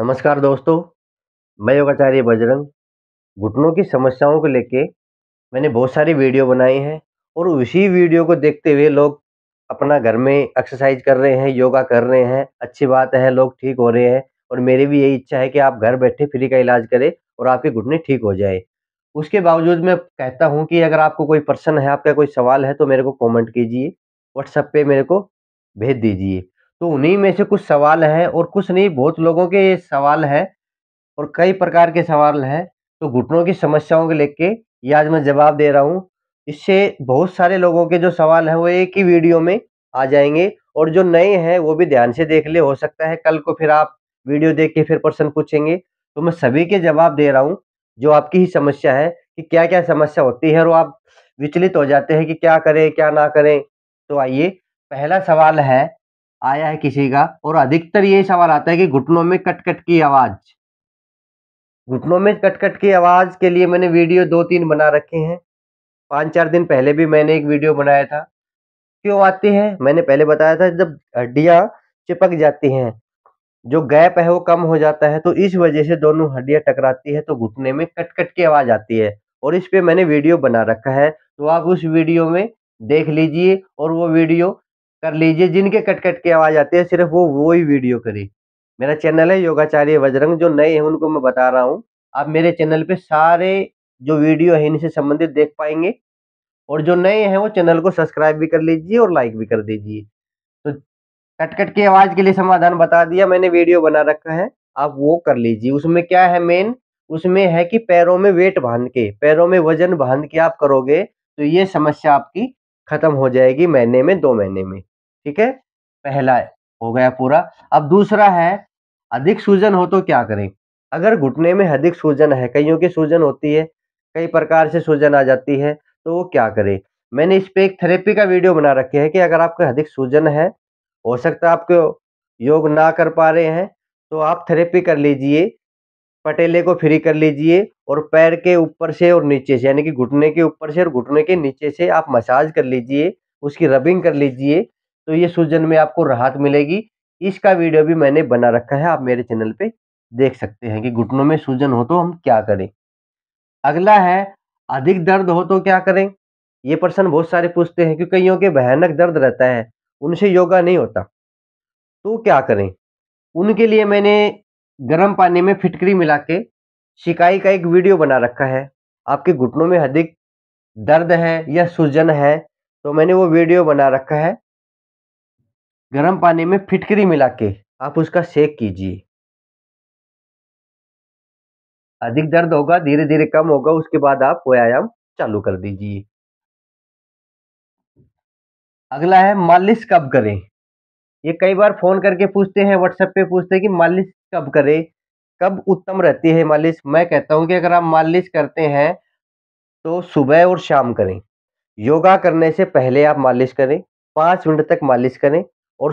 नमस्कार दोस्तों मैं योगाचार्य बजरंग घुटनों की समस्याओं को लेके मैंने बहुत सारी वीडियो बनाई हैं और उसी वीडियो को देखते हुए लोग अपना घर में एक्सरसाइज कर रहे हैं योगा कर रहे हैं अच्छी बात है लोग ठीक हो रहे हैं और मेरी भी यही इच्छा है कि आप घर बैठे फ्री का इलाज करें और आपके घुटने ठीक हो जाए उसके बावजूद मैं कहता हूँ कि अगर आपको कोई प्रश्न है आपका कोई सवाल है तो मेरे को कॉमेंट कीजिए व्हाट्सएप पर मेरे को भेज दीजिए तो उन्हीं में से कुछ सवाल है और कुछ नहीं बहुत लोगों के सवाल है और कई प्रकार के सवाल हैं तो घुटनों की समस्याओं के लेके ये आज मैं जवाब दे रहा हूँ इससे बहुत सारे लोगों के जो सवाल है वो एक ही वीडियो में आ जाएंगे और जो नए हैं वो भी ध्यान से देख ले हो सकता है कल को फिर आप वीडियो देख के फिर प्रश्न पूछेंगे तो मैं सभी के जवाब दे रहा हूँ जो आपकी ही समस्या है कि क्या क्या समस्या होती है और आप विचलित हो जाते हैं कि क्या करें क्या ना करें तो आइए पहला सवाल है आया है किसी का और अधिकतर ये सवाल आता है कि घुटनों में कट कट की आवाज़ घुटनों में कट कट की आवाज़ के लिए मैंने वीडियो दो तीन बना रखे हैं पांच चार दिन पहले भी मैंने एक वीडियो बनाया था क्यों आती है मैंने पहले बताया था जब हड्डिया चिपक जाती हैं जो गैप है वो कम हो जाता है तो इस वजह से दोनों हड्डियां टकराती है तो घुटने में कट कट की आवाज़ आती है और इस पर मैंने वीडियो बना रखा है तो आप उस वीडियो में देख लीजिए और वो वीडियो कर लीजिए जिनके कट कट की आवाज़ आती है सिर्फ वो वो ही वीडियो करे मेरा चैनल है योगाचार्य बजरंग जो नए हैं उनको मैं बता रहा हूँ आप मेरे चैनल पे सारे जो वीडियो है इनसे संबंधित देख पाएंगे और जो नए हैं वो चैनल को सब्सक्राइब भी कर लीजिए और लाइक भी कर दीजिए तो कटकट की आवाज़ के लिए समाधान बता दिया मैंने वीडियो बना रखा है आप वो कर लीजिए उसमें क्या है मेन उसमें है कि पैरों में वेट बांध के पैरों में वजन बांध के आप करोगे तो ये समस्या आपकी खत्म हो जाएगी महीने में दो महीने में ठीक है पहला हो गया पूरा अब दूसरा है अधिक सूजन हो तो क्या करें अगर घुटने में अधिक सूजन है कईयों की सूजन होती है कई प्रकार से सूजन आ जाती है तो वो क्या करे मैंने इस पर एक थेरेपी का वीडियो बना रखे है कि अगर आपको अधिक सूजन है हो सकता है आपको योग ना कर पा रहे हैं तो आप थेरेपी कर लीजिए पटेले को फ्री कर लीजिए और पैर के ऊपर से और नीचे से यानी कि घुटने के ऊपर से और घुटने के नीचे से आप मसाज कर लीजिए उसकी रबिंग कर लीजिए तो ये सूजन में आपको राहत मिलेगी इसका वीडियो भी मैंने बना रखा है आप मेरे चैनल पे देख सकते हैं कि घुटनों में सूजन हो तो हम क्या करें अगला है अधिक दर्द हो तो क्या करें ये प्रश्न बहुत सारे पूछते हैं क्योंकि कईयों के भयानक दर्द रहता है उनसे योगा नहीं होता तो क्या करें उनके लिए मैंने गर्म पानी में फिटकरी मिला के शिकाई का एक वीडियो बना रखा है आपके घुटनों में अधिक दर्द है या सूजन है तो मैंने वो वीडियो बना रखा है गर्म पानी में फिटकरी मिला के आप उसका सेक कीजिए अधिक दर्द होगा धीरे धीरे कम होगा उसके बाद आप व्यायाम चालू कर दीजिए अगला है मालिश कब करें ये कई बार फोन करके पूछते हैं व्हाट्सएप पे पूछते हैं कि मालिश कब करें कब उत्तम रहती है मालिश मैं कहता हूं कि अगर आप मालिश करते हैं तो सुबह और शाम करें योगा करने से पहले आप मालिश करें पांच मिनट तक मालिश करें और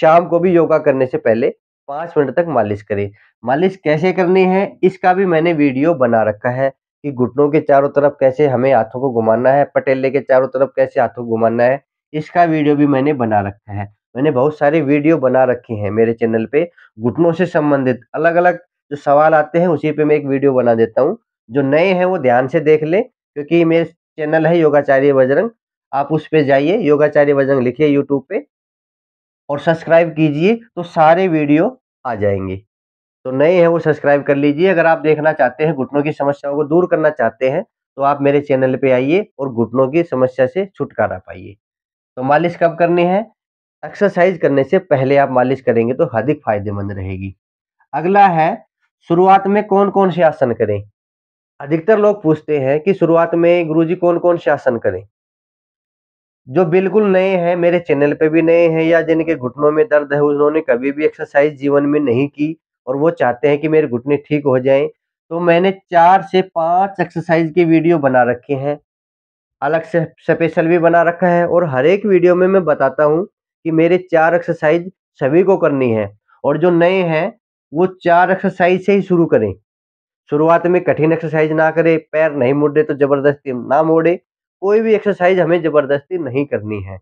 शाम को भी योगा करने से पहले पाँच मिनट तक मालिश करें मालिश कैसे करनी है इसका भी मैंने वीडियो बना रखा है कि घुटनों के चारों तरफ कैसे हमें हाथों को घुमाना है पटेले के चारों तरफ कैसे हाथों को घुमाना है इसका वीडियो भी मैंने बना रखा है मैंने बहुत सारे वीडियो बना रखे हैं मेरे चैनल पे घुटनों से संबंधित अलग अलग जो सवाल आते हैं उसी पे मैं एक वीडियो बना देता हूँ जो नए हैं वो ध्यान से देख लें क्योंकि मेरे चैनल है योगाचार्य बजरंग आप उस पर जाइए योगाचार्य बजरंग लिखिए यूट्यूब पे और सब्सक्राइब कीजिए तो सारे वीडियो आ जाएंगे तो नए हैं वो सब्सक्राइब कर लीजिए अगर आप देखना चाहते हैं घुटनों की समस्याओं को दूर करना चाहते हैं तो आप मेरे चैनल पे आइए और घुटनों की समस्या से छुटकारा पाइए तो मालिश कब करनी है एक्सरसाइज करने से पहले आप मालिश करेंगे तो अधिक फायदेमंद रहेगी अगला है शुरुआत में कौन कौन से आसन करें अधिकतर लोग पूछते हैं कि शुरुआत में गुरु कौन कौन से आसन करें जो बिल्कुल नए हैं मेरे चैनल पे भी नए हैं या जिनके घुटनों में दर्द है उन्होंने कभी भी एक्सरसाइज जीवन में नहीं की और वो चाहते हैं कि मेरे घुटने ठीक हो जाएं तो मैंने चार से पांच एक्सरसाइज की वीडियो बना रखे हैं अलग से स्पेशल भी बना रखा है और हर एक वीडियो में मैं बताता हूँ कि मेरे चार एक्सरसाइज सभी को करनी है और जो नए हैं वो चार एक्सरसाइज से ही शुरू करें शुरुआत में कठिन एक्सरसाइज ना करें पैर नहीं मोड़े तो ज़बरदस्ती ना मोड़े कोई भी एक्सरसाइज हमें ज़बरदस्ती नहीं करनी है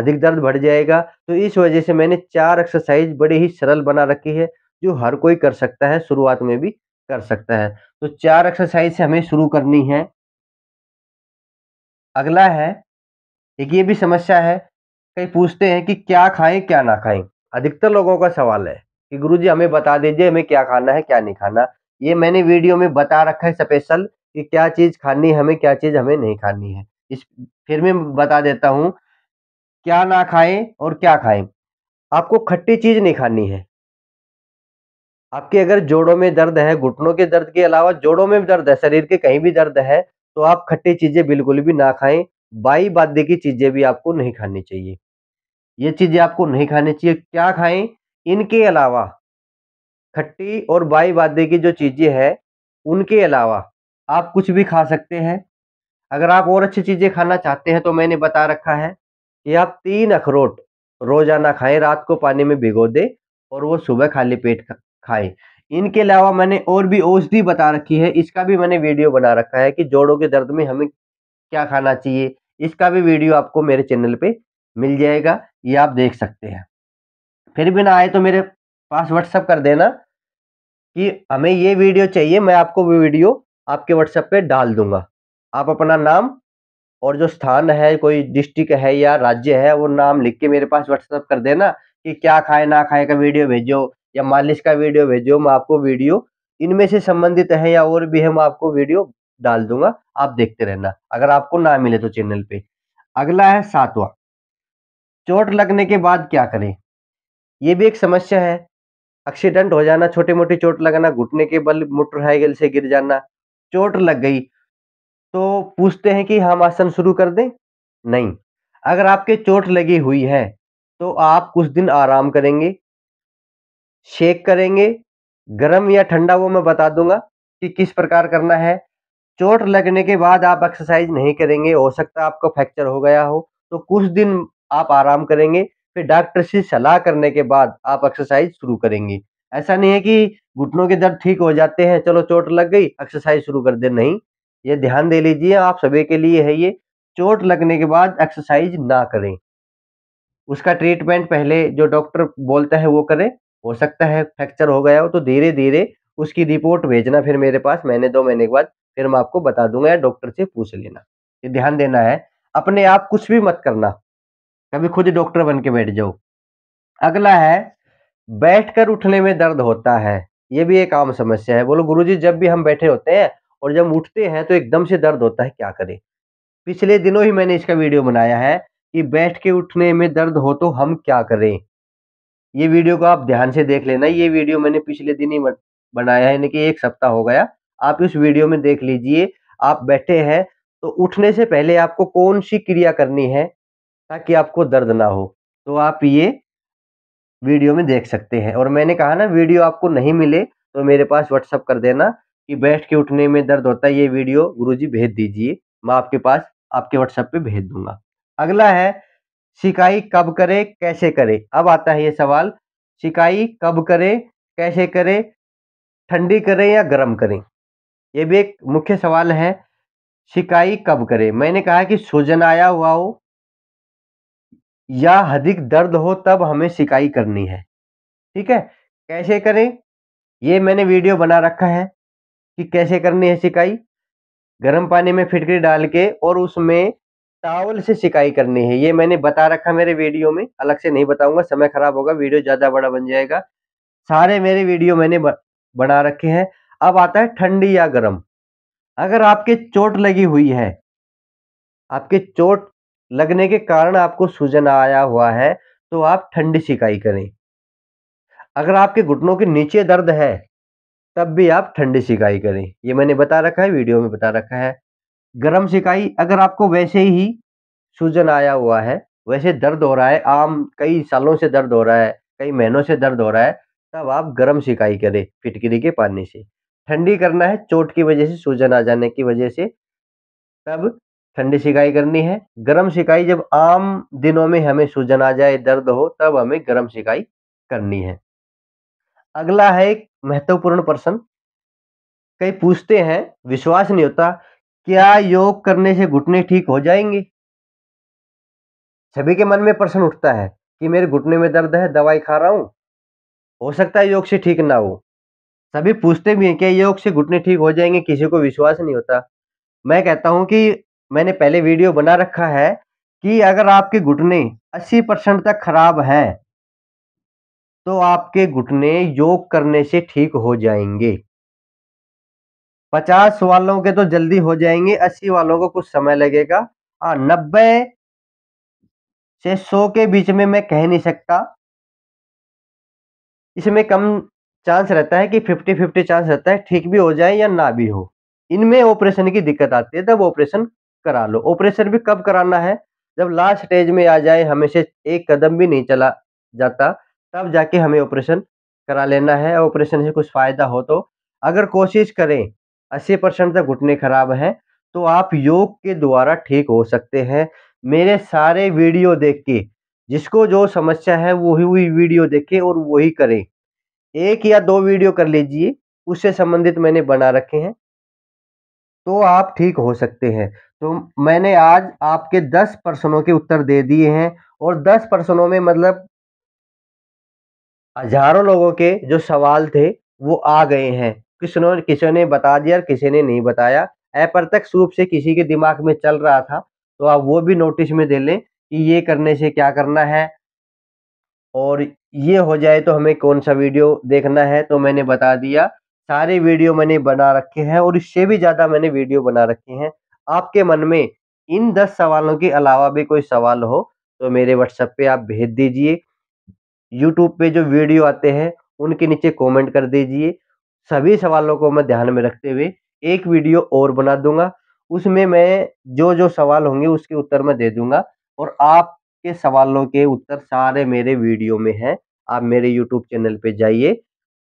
अधिक दर्द बढ़ जाएगा तो इस वजह से मैंने चार एक्सरसाइज बड़ी ही सरल बना रखी है जो हर कोई कर सकता है शुरुआत में भी कर सकता है तो चार एक्सरसाइज से हमें शुरू करनी है अगला है एक ये भी समस्या है कई पूछते हैं कि क्या खाएं क्या ना खाएं अधिकतर लोगों का सवाल है कि गुरुजी हमें बता दीजिए हमें क्या खाना है क्या नहीं खाना ये मैंने वीडियो में बता रखा है स्पेशल कि क्या चीज़ खानी हमें क्या चीज़ हमें नहीं खानी है इस फिर मैं बता देता हूँ क्या ना खाएं और क्या खाएं आपको खट्टी चीज़ नहीं खानी है आपके अगर जोड़ों में दर्द है घुटनों के दर्द के अलावा जोड़ों में दर्द है शरीर के कहीं भी दर्द है तो आप खट्टी चीज़ें बिल्कुल भी ना खाएं बाई बाध्य की चीज़ें भी आपको नहीं खानी चाहिए ये चीज़ें आपको नहीं खानी चाहिए क्या खाएं इनके अलावा खट्टी और बाई बाध्य की जो चीज़ें हैं उनके अलावा आप कुछ भी खा सकते हैं अगर आप और अच्छी चीज़ें खाना चाहते हैं तो मैंने बता रखा है कि आप तीन अखरोट रोज़ाना खाएं रात को पानी में भिगो दें और वो सुबह खाली पेट खाएं इनके अलावा मैंने और भी औषधि बता रखी है इसका भी मैंने वीडियो बना रखा है कि जोड़ों के दर्द में हमें क्या खाना चाहिए इसका भी वीडियो आपको मेरे चैनल पर मिल जाएगा ये आप देख सकते हैं फिर भी ना आए तो मेरे पास व्हाट्सअप कर देना कि हमें ये वीडियो चाहिए मैं आपको वीडियो आपके व्हाट्सएप पे डाल दूंगा आप अपना नाम और जो स्थान है कोई डिस्ट्रिक्ट है या राज्य है वो नाम लिख के मेरे पास व्हाट्सएप कर देना कि क्या खाए ना खाए का वीडियो भेजो या मालिश का वीडियो भेजो मैं आपको वीडियो इनमें से संबंधित है या और भी है मैं आपको वीडियो डाल दूंगा आप देखते रहना अगर आपको ना मिले तो चैनल पे अगला है सातवां चोट लगने के बाद क्या करें ये भी एक समस्या है एक्सीडेंट हो जाना छोटी मोटी चोट लगाना घुटने के बल मोटरसाइकिल से गिर जाना चोट लग गई तो पूछते हैं कि हम आसन शुरू कर दें नहीं अगर आपके चोट लगी हुई है तो आप कुछ दिन आराम करेंगे शेक करेंगे गर्म या ठंडा वो मैं बता दूंगा कि किस प्रकार करना है चोट लगने के बाद आप एक्सरसाइज नहीं करेंगे हो सकता आपको फ्रैक्चर हो गया हो तो कुछ दिन आप आराम करेंगे फिर डॉक्टर से सलाह करने के बाद आप एक्सरसाइज शुरू करेंगे ऐसा नहीं है कि घुटनों के दर्द ठीक हो जाते हैं चलो चोट लग गई एक्सरसाइज शुरू कर दे नहीं ये ध्यान दे लीजिए आप सभी के लिए है ये चोट लगने के बाद एक्सरसाइज ना करें उसका ट्रीटमेंट पहले जो डॉक्टर बोलता है वो करें हो सकता है फ्रैक्चर हो गया हो तो धीरे धीरे उसकी रिपोर्ट भेजना फिर मेरे पास महीने दो महीने के बाद फिर मैं आपको बता दूंगा या डॉक्टर से पूछ लेना ये ध्यान देना है अपने आप कुछ भी मत करना कभी खुद डॉक्टर बन के बैठ जाओ अगला है बैठकर उठने में दर्द होता है ये भी एक आम समस्या है बोलो गुरुजी जब भी हम बैठे होते हैं और जब उठते हैं तो एकदम से दर्द होता है क्या करें पिछले दिनों ही मैंने इसका वीडियो बनाया है कि बैठ के उठने में दर्द हो तो हम क्या करें ये वीडियो को आप ध्यान से देख लेना ये वीडियो मैंने पिछले दिन ही बनाया है यानी कि एक सप्ताह हो गया आप इस वीडियो में देख लीजिए आप बैठे हैं तो उठने से पहले आपको कौन सी क्रिया करनी है ताकि आपको दर्द ना हो तो आप ये वीडियो में देख सकते हैं और मैंने कहा ना वीडियो आपको नहीं मिले तो मेरे पास व्हाट्सअप कर देना कि बैठ के उठने में दर्द होता है ये वीडियो गुरुजी भेज दीजिए मैं आपके पास आपके व्हाट्सएप पे भेज दूंगा अगला है सिकाई कब करे कैसे करे अब आता है ये सवाल सिकाई कब करे कैसे करे ठंडी करें या गर्म करें ये भी एक मुख्य सवाल है सिकाई कब करें मैंने कहा कि सूजन आया हुआ हो या अधिक दर्द हो तब हमें सिकाई करनी है ठीक है कैसे करें ये मैंने वीडियो बना रखा है कि कैसे करनी है सिकाई गर्म पानी में फिटकरी डाल के और उसमें टावल से सिकाई करनी है ये मैंने बता रखा मेरे वीडियो में अलग से नहीं बताऊंगा समय खराब होगा वीडियो ज़्यादा बड़ा बन जाएगा सारे मेरे वीडियो मैंने बना रखे हैं अब आता है ठंडी या गर्म अगर आपके चोट लगी हुई है आपके चोट लगने के कारण आपको सूजन आया हुआ है तो आप ठंडी सिकाई करें अगर आपके घुटनों के नीचे दर्द है तब भी आप ठंडी सिकाई करें ये मैंने बता रखा है वीडियो में बता रखा है गर्म सिकाई अगर आपको वैसे ही सूजन आया हुआ है वैसे दर्द हो रहा है आम कई सालों से दर्द हो रहा है कई महीनों से दर्द हो रहा है तब आप गर्म सिकाई करें फिटकरी के पानी से ठंडी करना है चोट की वजह से सूजन आ जाने की वजह से तब ठंडी सिकाई करनी है गर्म सिकाई जब आम दिनों में हमें सूजन आ जाए दर्द हो तब हमें गर्म सिकाई करनी है अगला है एक महत्वपूर्ण प्रश्न कई पूछते हैं विश्वास नहीं होता क्या योग करने से घुटने ठीक हो जाएंगे सभी के मन में प्रश्न उठता है कि मेरे घुटने में दर्द है दवाई खा रहा हूं हो सकता है योग से ठीक ना हो सभी पूछते भी हैं क्या योग से घुटने ठीक हो जाएंगे किसी को विश्वास नहीं होता मैं कहता हूं कि मैंने पहले वीडियो बना रखा है कि अगर आपके घुटने 80 परसेंट तक खराब हैं तो आपके घुटने योग करने से ठीक हो जाएंगे 50 वालों के तो जल्दी हो जाएंगे 80 वालों को कुछ समय लगेगा हाँ नब्बे से 100 के बीच में मैं कह नहीं सकता इसमें कम चांस रहता है कि 50 50 चांस रहता है ठीक भी हो जाए या ना भी हो इनमें ऑपरेशन की दिक्कत आती है तब ऑपरेशन करा लो ऑपरेशन भी कब कराना है जब लास्ट स्टेज में आ जाए हमें से एक कदम भी नहीं चला जाता तब जाके हमें ऑपरेशन करा लेना है ऑपरेशन से कुछ फ़ायदा हो तो अगर कोशिश करें अस्सी परसेंट तक घुटने खराब हैं तो आप योग के द्वारा ठीक हो सकते हैं मेरे सारे वीडियो देख के जिसको जो समस्या है वही वही वीडियो देखें और वही करें एक या दो वीडियो कर लीजिए उससे संबंधित मैंने बना रखे हैं तो आप ठीक हो सकते हैं तो मैंने आज आपके दस प्रश्नों के उत्तर दे दिए हैं और दस प्रश्नों में मतलब हजारों लोगों के जो सवाल थे वो आ गए हैं किसनों किसी ने बता दिया और किसी ने नहीं बताया अप्रत्यक्ष रूप से किसी के दिमाग में चल रहा था तो आप वो भी नोटिस में दे लें कि ये करने से क्या करना है और ये हो जाए तो हमें कौन सा वीडियो देखना है तो मैंने बता दिया सारे वीडियो मैंने बना रखे हैं और इससे भी ज़्यादा मैंने वीडियो बना रखे हैं आपके मन में इन दस सवालों के अलावा भी कोई सवाल हो तो मेरे व्हाट्सएप पे आप भेज दीजिए यूट्यूब पे जो वीडियो आते हैं उनके नीचे कमेंट कर दीजिए सभी सवालों को मैं ध्यान में रखते हुए एक वीडियो और बना दूंगा उसमें मैं जो जो सवाल होंगे उसके उत्तर मैं दे दूंगा और आपके सवालों के उत्तर सारे मेरे वीडियो में हैं आप मेरे यूट्यूब चैनल पे जाइए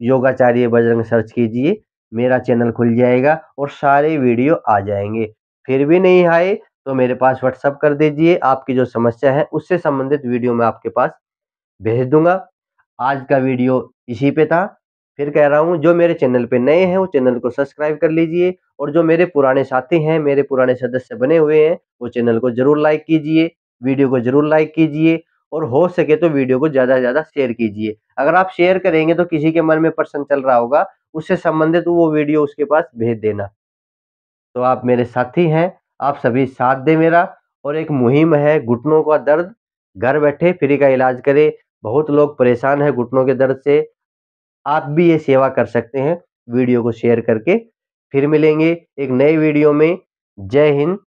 योगाचार्य बजरंग सर्च कीजिए मेरा चैनल खुल जाएगा और सारे वीडियो आ जाएंगे फिर भी नहीं आए तो मेरे पास व्हाट्सअप कर दीजिए आपकी जो समस्या है उससे संबंधित वीडियो मैं आपके पास भेज दूंगा आज का वीडियो इसी पे था फिर कह रहा हूँ जो मेरे चैनल पे नए हैं वो चैनल को सब्सक्राइब कर लीजिए और जो मेरे पुराने साथी हैं मेरे पुराने सदस्य बने हुए हैं वो चैनल को जरूर लाइक कीजिए वीडियो को जरूर लाइक कीजिए और हो सके तो वीडियो को ज़्यादा से ज़्यादा शेयर कीजिए अगर आप शेयर करेंगे तो किसी के मन में प्रश्न चल रहा होगा उससे संबंधित वो वीडियो उसके पास भेज देना तो आप मेरे साथी हैं आप सभी साथ दें मेरा और एक मुहिम है घुटनों का दर्द घर बैठे फ्री का इलाज करें बहुत लोग परेशान हैं घुटनों के दर्द से आप भी ये सेवा कर सकते हैं वीडियो को शेयर करके फिर मिलेंगे एक नए वीडियो में जय हिंद